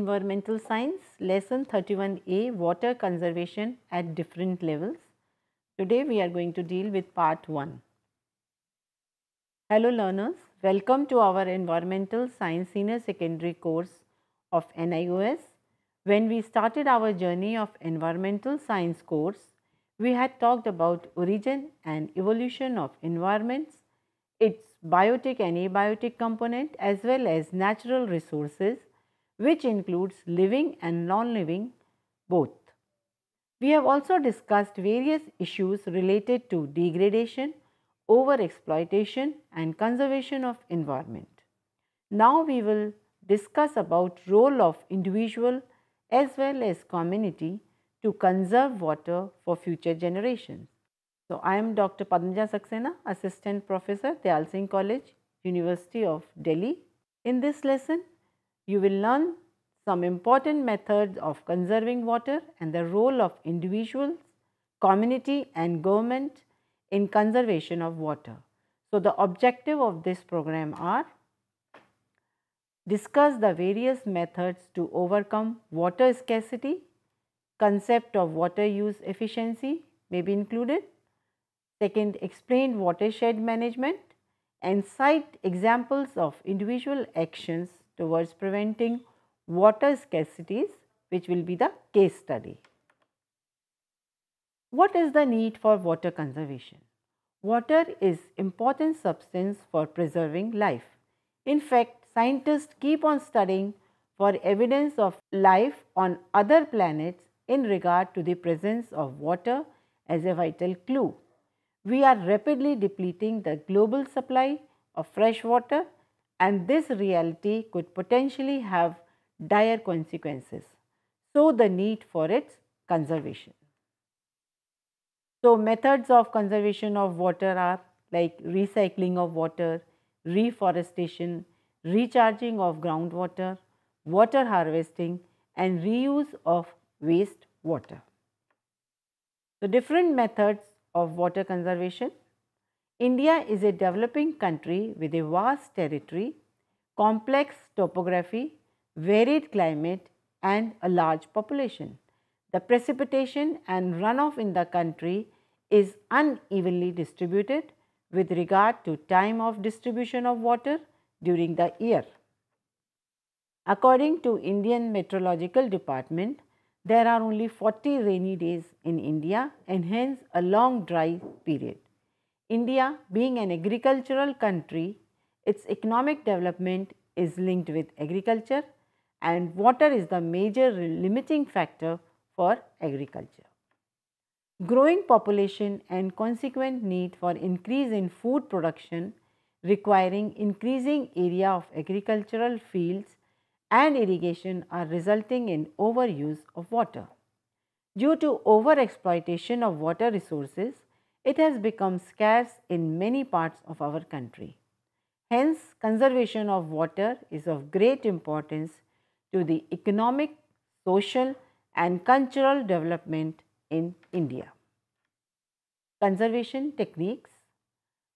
Environmental Science Lesson 31A Water Conservation at Different Levels. Today we are going to deal with part 1. Hello learners, welcome to our Environmental Science Senior Secondary course of NIOS. When we started our journey of Environmental Science course, we had talked about origin and evolution of environments, its biotic and abiotic component as well as natural resources which includes living and non-living both. We have also discussed various issues related to degradation, overexploitation and conservation of environment. Now we will discuss about role of individual as well as community to conserve water for future generations. So, I am Dr. Padmaja Saxena, Assistant Professor, Dayal Singh College, University of Delhi. In this lesson, you will learn some important methods of conserving water and the role of individuals, community and government in conservation of water. So, the objective of this program are discuss the various methods to overcome water scarcity, concept of water use efficiency may be included, second explain watershed management and cite examples of individual actions towards preventing water scarcities which will be the case study. What is the need for water conservation? Water is important substance for preserving life. In fact, scientists keep on studying for evidence of life on other planets in regard to the presence of water as a vital clue. We are rapidly depleting the global supply of fresh water and this reality could potentially have dire consequences. So, the need for its conservation. So, methods of conservation of water are like recycling of water, reforestation, recharging of groundwater, water harvesting and reuse of waste water. So, different methods of water conservation India is a developing country with a vast territory, complex topography, varied climate and a large population. The precipitation and runoff in the country is unevenly distributed with regard to time of distribution of water during the year. According to Indian Meteorological Department, there are only 40 rainy days in India and hence a long dry period. India, being an agricultural country, its economic development is linked with agriculture and water is the major limiting factor for agriculture. Growing population and consequent need for increase in food production requiring increasing area of agricultural fields and irrigation are resulting in overuse of water. Due to overexploitation of water resources, it has become scarce in many parts of our country. Hence, conservation of water is of great importance to the economic, social and cultural development in India. Conservation techniques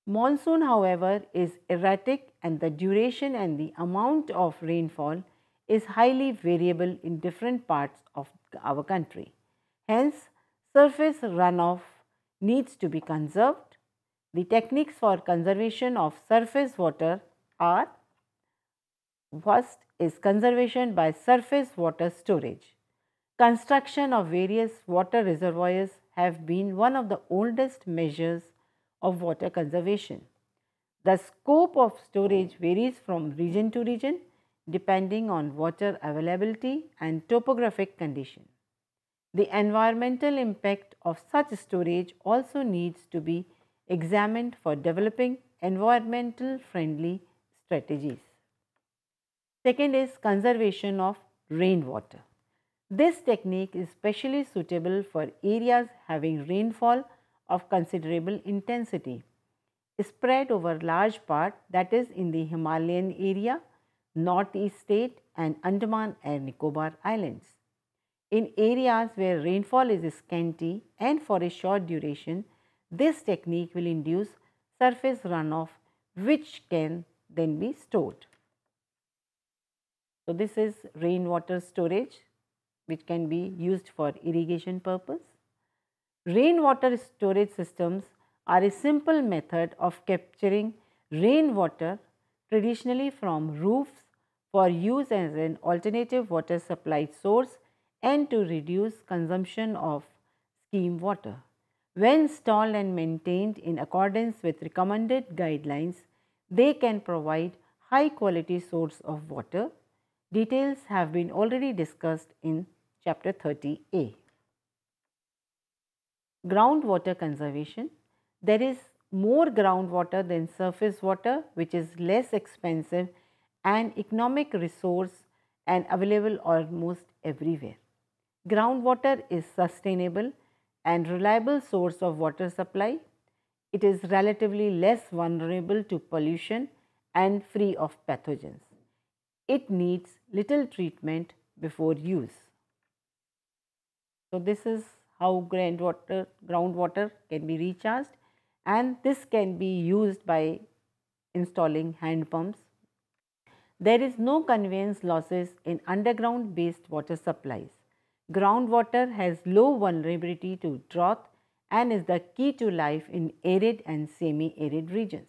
Monsoon, however, is erratic and the duration and the amount of rainfall is highly variable in different parts of our country. Hence, surface runoff needs to be conserved. The techniques for conservation of surface water are first is conservation by surface water storage. Construction of various water reservoirs have been one of the oldest measures of water conservation. The scope of storage varies from region to region depending on water availability and topographic conditions. The environmental impact of such storage also needs to be examined for developing environmental friendly strategies. Second is conservation of rainwater. This technique is specially suitable for areas having rainfall of considerable intensity spread over large part that is in the Himalayan area, northeast state and Andaman and Nicobar islands. In areas where rainfall is scanty and for a short duration, this technique will induce surface runoff which can then be stored. So, this is rainwater storage which can be used for irrigation purpose. Rainwater storage systems are a simple method of capturing rainwater traditionally from roofs for use as an alternative water supply source and to reduce consumption of steam water. When stalled and maintained in accordance with recommended guidelines, they can provide high quality source of water. Details have been already discussed in chapter 30a. Groundwater conservation. There is more groundwater than surface water which is less expensive and economic resource and available almost everywhere. Groundwater is sustainable and reliable source of water supply. It is relatively less vulnerable to pollution and free of pathogens. It needs little treatment before use. So, this is how groundwater, groundwater can be recharged and this can be used by installing hand pumps. There is no conveyance losses in underground based water supplies. Groundwater has low vulnerability to drought and is the key to life in arid and semi-arid regions.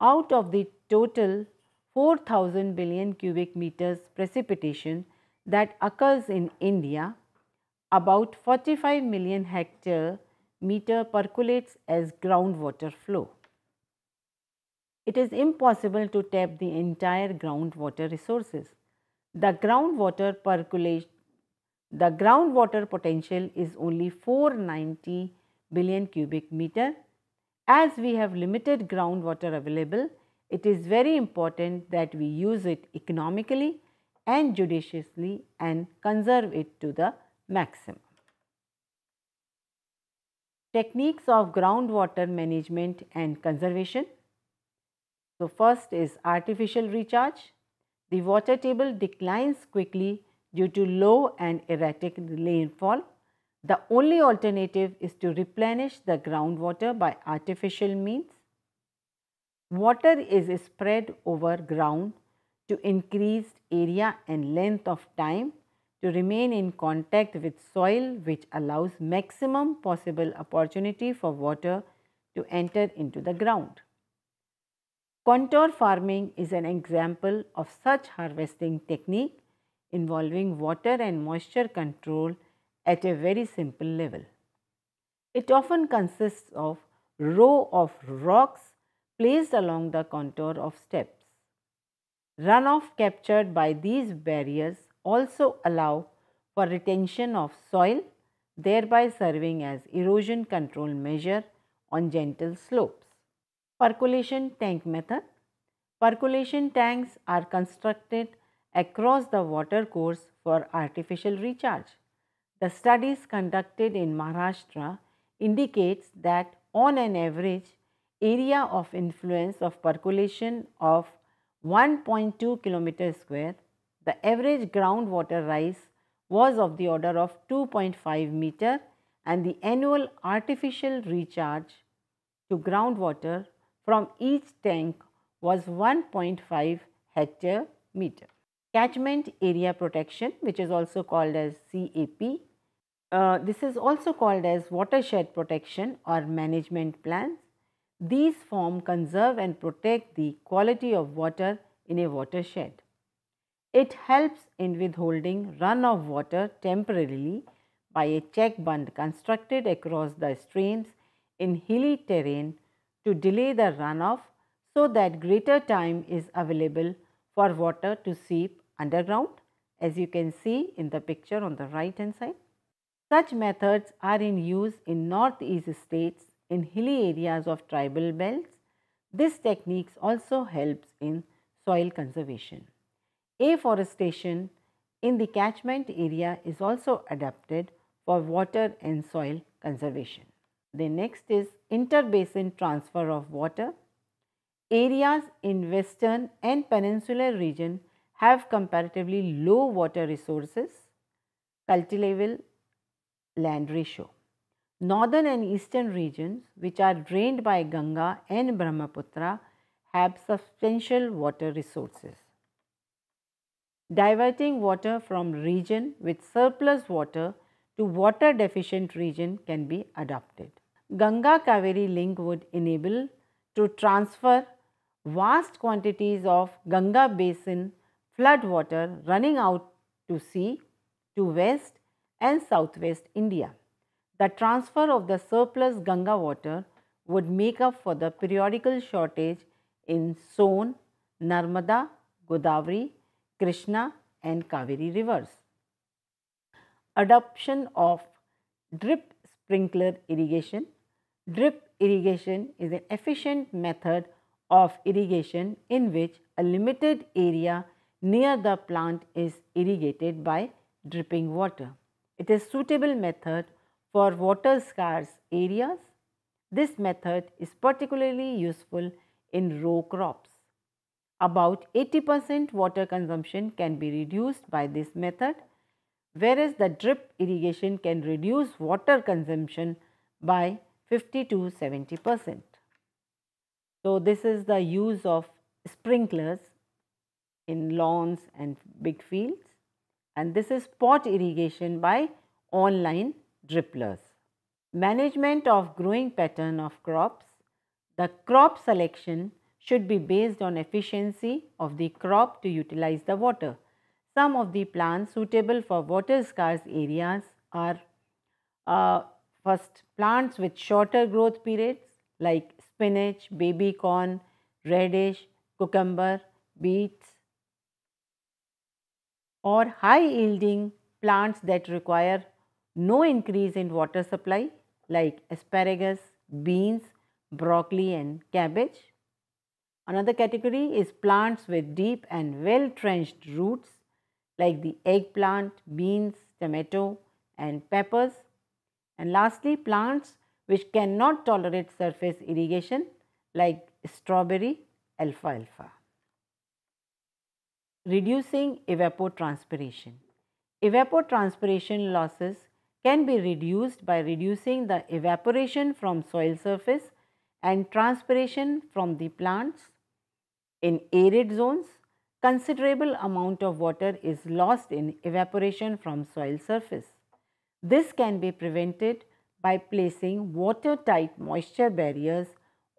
Out of the total 4,000 billion cubic meters precipitation that occurs in India, about 45 million hectare meter percolates as groundwater flow. It is impossible to tap the entire groundwater resources. The groundwater percolate the groundwater potential is only 490 billion cubic meter. As we have limited groundwater available, it is very important that we use it economically and judiciously and conserve it to the maximum. Techniques of groundwater management and conservation. So, first is artificial recharge. The water table declines quickly due to low and erratic rainfall. The only alternative is to replenish the groundwater by artificial means. Water is spread over ground to increase area and length of time to remain in contact with soil which allows maximum possible opportunity for water to enter into the ground. Contour farming is an example of such harvesting technique involving water and moisture control at a very simple level. It often consists of row of rocks placed along the contour of steps. Runoff captured by these barriers also allow for retention of soil thereby serving as erosion control measure on gentle slopes. Percolation tank method Percolation tanks are constructed across the water course for artificial recharge. The studies conducted in Maharashtra indicates that on an average area of influence of percolation of 1.2 km square, the average groundwater rise was of the order of 2.5 meter and the annual artificial recharge to groundwater from each tank was 1.5 hectare meter. Catchment Area Protection which is also called as CAP. Uh, this is also called as watershed protection or management plans. These form, conserve and protect the quality of water in a watershed. It helps in withholding run of water temporarily by a check bund constructed across the streams in hilly terrain to delay the runoff so that greater time is available for water to seep underground as you can see in the picture on the right hand side. Such methods are in use in northeast states in hilly areas of tribal belts. This techniques also helps in soil conservation. Afforestation in the catchment area is also adapted for water and soil conservation. The next is interbasin transfer of water. Areas in western and peninsular region have comparatively low water resources, cultivable land ratio. Northern and eastern regions which are drained by Ganga and Brahmaputra have substantial water resources. Diverting water from region with surplus water to water deficient region can be adopted. Ganga Kaveri link would enable to transfer vast quantities of Ganga basin flood water running out to sea to west and southwest India. The transfer of the surplus Ganga water would make up for the periodical shortage in Son, Narmada, Godavari, Krishna and Kaveri rivers. Adoption of drip sprinkler irrigation. Drip irrigation is an efficient method of irrigation in which a limited area near the plant is irrigated by dripping water. It is suitable method for water scarce areas. This method is particularly useful in row crops. About 80% water consumption can be reduced by this method, whereas the drip irrigation can reduce water consumption by 50 to 70 percent. So, this is the use of sprinklers in lawns and big fields and this is pot irrigation by online dripplers. Management of growing pattern of crops. The crop selection should be based on efficiency of the crop to utilize the water. Some of the plants suitable for water scarce areas are uh, first plants with shorter growth periods like spinach, baby corn, radish, cucumber, beets, or high yielding plants that require no increase in water supply like asparagus, beans, broccoli and cabbage. Another category is plants with deep and well trenched roots like the eggplant, beans, tomato and peppers. And lastly, plants which cannot tolerate surface irrigation like strawberry, alfalfa. Reducing evapotranspiration. Evapotranspiration losses can be reduced by reducing the evaporation from soil surface and transpiration from the plants. In arid zones, considerable amount of water is lost in evaporation from soil surface. This can be prevented by placing watertight moisture barriers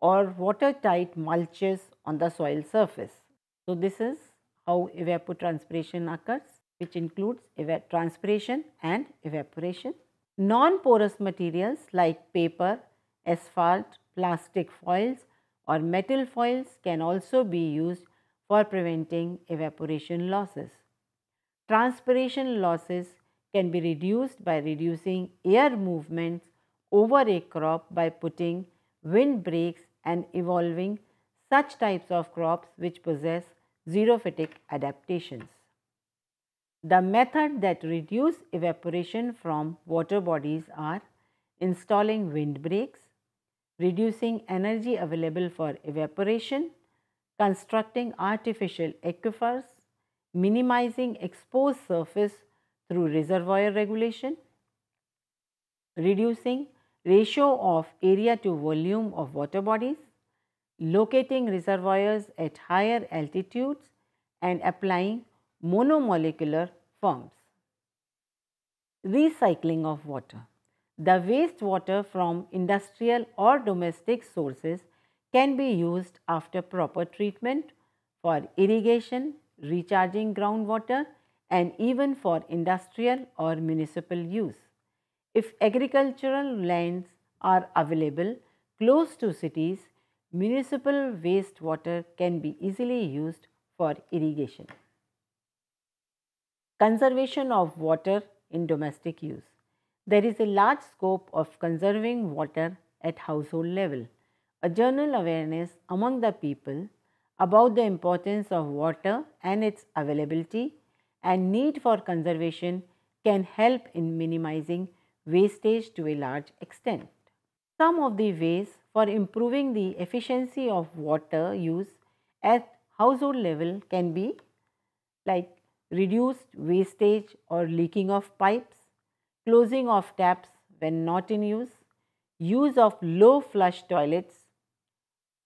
or watertight mulches on the soil surface. So, this is how evapotranspiration occurs which includes transpiration and evaporation. Non-porous materials like paper, asphalt, plastic foils or metal foils can also be used for preventing evaporation losses. Transpiration losses can be reduced by reducing air movements over a crop by putting wind breaks and evolving such types of crops which possess xerophytic adaptations. The method that reduce evaporation from water bodies are installing windbreaks, reducing energy available for evaporation, constructing artificial aquifers, minimizing exposed surface through reservoir regulation, reducing ratio of area to volume of water bodies, locating reservoirs at higher altitudes and applying monomolecular forms. Recycling of water. The wastewater from industrial or domestic sources can be used after proper treatment for irrigation, recharging groundwater and even for industrial or municipal use. If agricultural lands are available close to cities, municipal wastewater can be easily used for irrigation. Conservation of water in domestic use. There is a large scope of conserving water at household level. A general awareness among the people about the importance of water and its availability and need for conservation can help in minimizing wastage to a large extent. Some of the ways for improving the efficiency of water use at household level can be like reduced wastage or leaking of pipes, closing of taps when not in use, use of low flush toilets,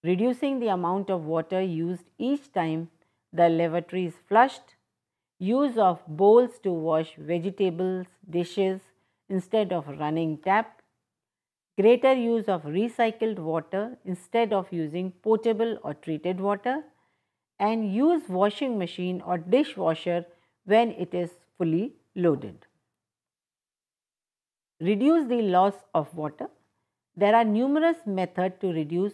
reducing the amount of water used each time the lavatory is flushed, use of bowls to wash vegetables, dishes instead of running tap, greater use of recycled water instead of using potable or treated water and use washing machine or dishwasher when it is fully loaded. Reduce the loss of water. There are numerous methods to reduce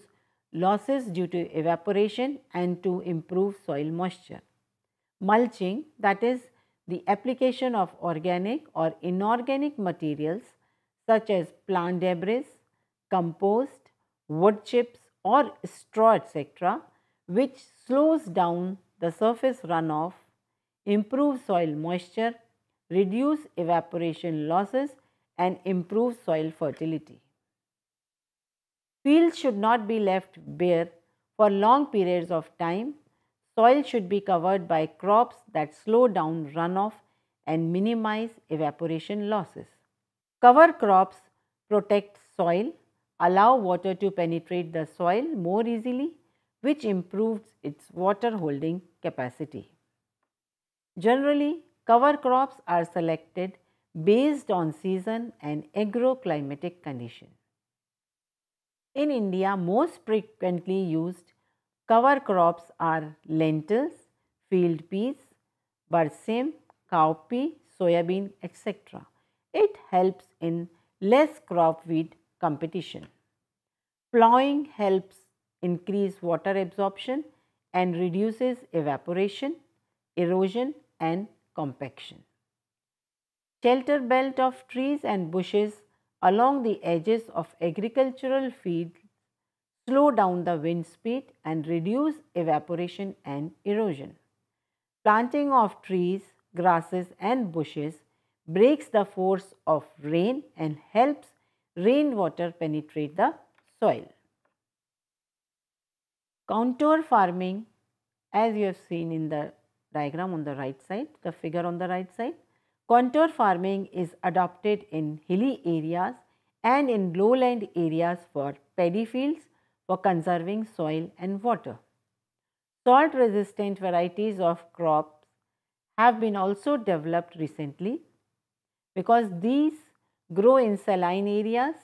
losses due to evaporation and to improve soil moisture. Mulching that is the application of organic or inorganic materials such as plant debris, compost, wood chips or straw etc. which slows down the surface runoff, improves soil moisture, reduce evaporation losses and improve soil fertility. Fields should not be left bare for long periods of time. Soil should be covered by crops that slow down runoff and minimize evaporation losses. Cover crops protect soil, allow water to penetrate the soil more easily which improves its water holding capacity. Generally, cover crops are selected based on season and agroclimatic condition. In India, most frequently used cover crops are lentils, field peas, barsim, cowpea, soybean, etc. It helps in less crop weed competition. Plowing helps increase water absorption and reduces evaporation, erosion and compaction. Shelter belt of trees and bushes along the edges of agricultural fields slow down the wind speed and reduce evaporation and erosion. Planting of trees, grasses and bushes breaks the force of rain and helps rainwater penetrate the soil. Contour farming as you have seen in the diagram on the right side, the figure on the right side. Contour farming is adopted in hilly areas and in lowland areas for paddy fields for conserving soil and water. Salt resistant varieties of crops have been also developed recently because these grow in saline areas.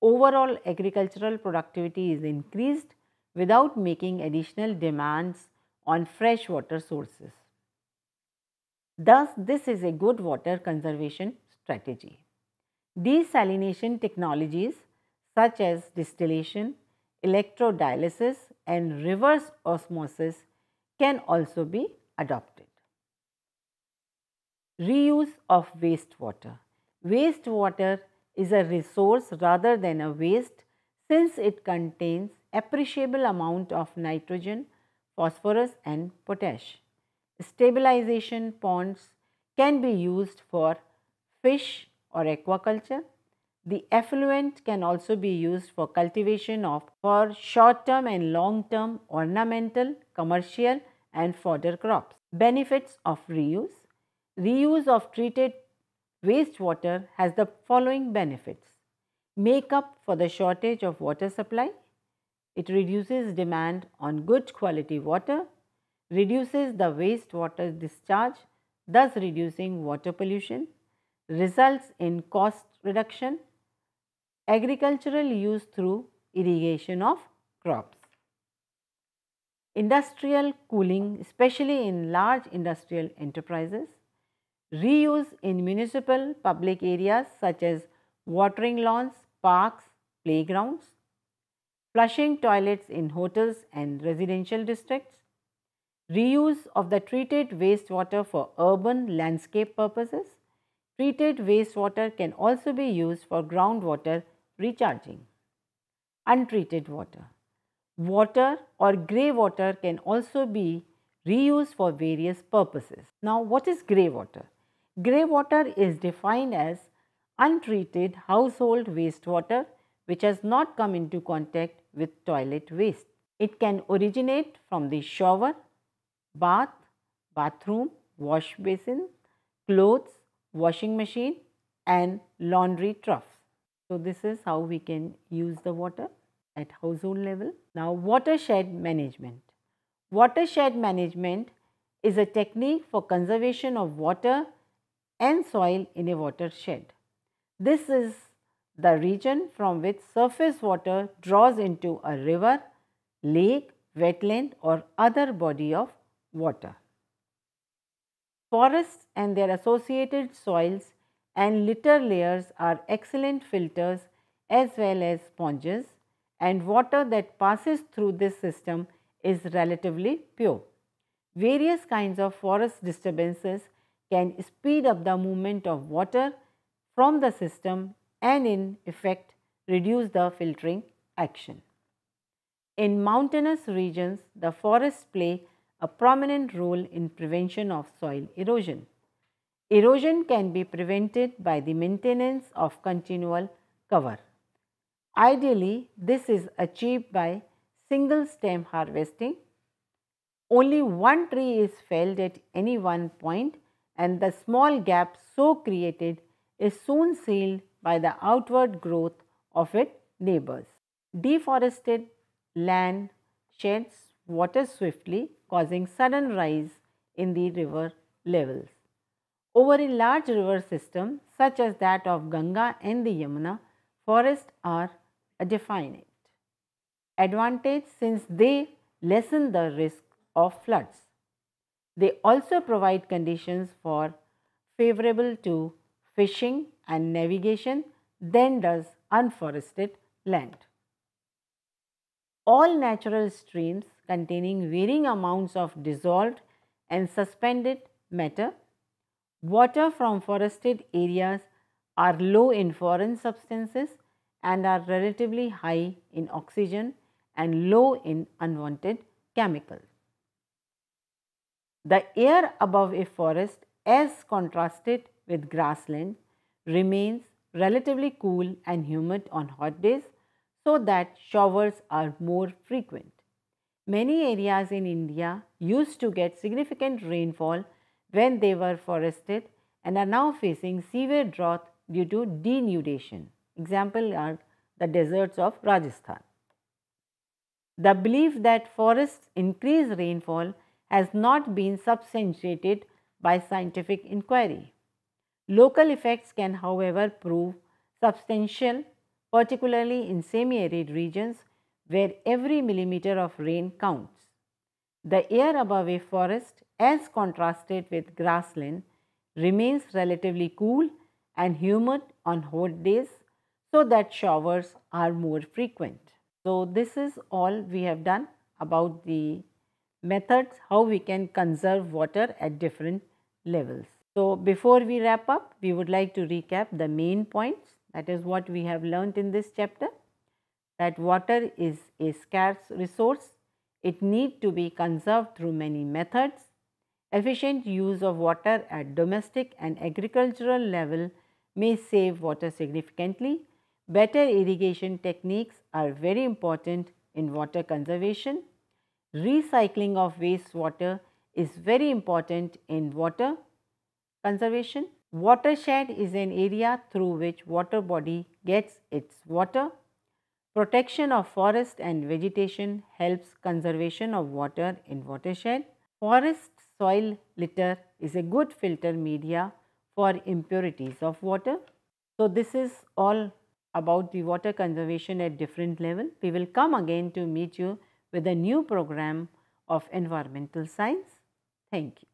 Overall agricultural productivity is increased without making additional demands on fresh water sources. Thus, this is a good water conservation strategy. Desalination technologies such as distillation, electrodialysis and reverse osmosis can also be adopted. Reuse of wastewater. Wastewater is a resource rather than a waste since it contains appreciable amount of nitrogen, phosphorus and potash. Stabilization ponds can be used for fish or aquaculture. The effluent can also be used for cultivation of for short term and long term ornamental, commercial and fodder crops. Benefits of reuse Reuse of treated wastewater has the following benefits. Make up for the shortage of water supply. It reduces demand on good quality water, reduces the wastewater discharge, thus reducing water pollution, results in cost reduction, agricultural use through irrigation of crops. Industrial cooling, especially in large industrial enterprises, Reuse in municipal public areas such as watering lawns, parks, playgrounds. Flushing toilets in hotels and residential districts. Reuse of the treated wastewater for urban landscape purposes. Treated wastewater can also be used for groundwater recharging. Untreated water. Water or grey water can also be reused for various purposes. Now, what is grey water? Grey water is defined as untreated household wastewater which has not come into contact with toilet waste. It can originate from the shower, bath, bathroom, wash basin, clothes, washing machine and laundry troughs. So, this is how we can use the water at household level. Now, watershed management. Watershed management is a technique for conservation of water and soil in a watershed. This is the region from which surface water draws into a river, lake, wetland or other body of water. Forests and their associated soils and litter layers are excellent filters as well as sponges and water that passes through this system is relatively pure. Various kinds of forest disturbances can speed up the movement of water from the system and in effect reduce the filtering action. In mountainous regions, the forests play a prominent role in prevention of soil erosion. Erosion can be prevented by the maintenance of continual cover. Ideally, this is achieved by single stem harvesting. Only one tree is felled at any one point and the small gap so created is soon sealed by the outward growth of its neighbors. Deforested land sheds water swiftly causing sudden rise in the river levels. Over a large river system such as that of Ganga and the Yamuna, forests are a definite. Advantage since they lessen the risk of floods. They also provide conditions for favorable to fishing and navigation than does unforested land. All natural streams containing varying amounts of dissolved and suspended matter, water from forested areas are low in foreign substances and are relatively high in oxygen and low in unwanted chemicals. The air above a forest as contrasted with grassland remains relatively cool and humid on hot days so that showers are more frequent. Many areas in India used to get significant rainfall when they were forested and are now facing severe drought due to denudation. Example are the deserts of Rajasthan. The belief that forests increase rainfall has not been substantiated by scientific inquiry. Local effects can however prove substantial particularly in semi-arid regions where every millimeter of rain counts. The air above a forest as contrasted with grassland remains relatively cool and humid on hot days so that showers are more frequent. So, this is all we have done about the methods how we can conserve water at different levels. So, before we wrap up, we would like to recap the main points that is what we have learnt in this chapter that water is a scarce resource. It need to be conserved through many methods. Efficient use of water at domestic and agricultural level may save water significantly. Better irrigation techniques are very important in water conservation recycling of wastewater is very important in water conservation. Watershed is an area through which water body gets its water. Protection of forest and vegetation helps conservation of water in watershed. Forest soil litter is a good filter media for impurities of water. So, this is all about the water conservation at different level. We will come again to meet you with a new program of environmental science. Thank you.